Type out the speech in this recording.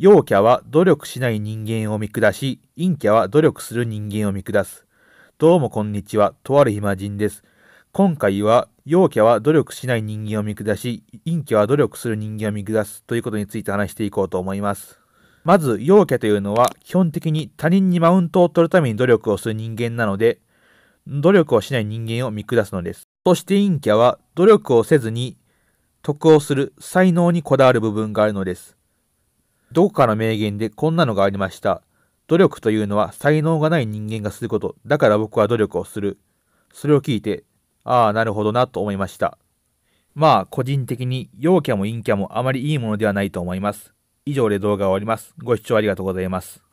陽キャは努力しない人間を見下し、陰キャは努力する人間を見下す。どうもこんにちは、とある暇人です。今回は、陽キャは努力しない人間を見下し、陰キャは努力する人間を見下すということについて話していこうと思います。まず、陽キャというのは、基本的に他人にマウントを取るために努力をする人間なので、努力をしない人間を見下すのです。そして陰キャは、努力をせずに、得をする才能にこだわる部分があるのです。どこかの名言でこんなのがありました。努力というのは才能がない人間がすること。だから僕は努力をする。それを聞いて、ああ、なるほどなと思いました。まあ、個人的に陽キャも陰キャもあまりいいものではないと思います。以上で動画を終わります。ご視聴ありがとうございます。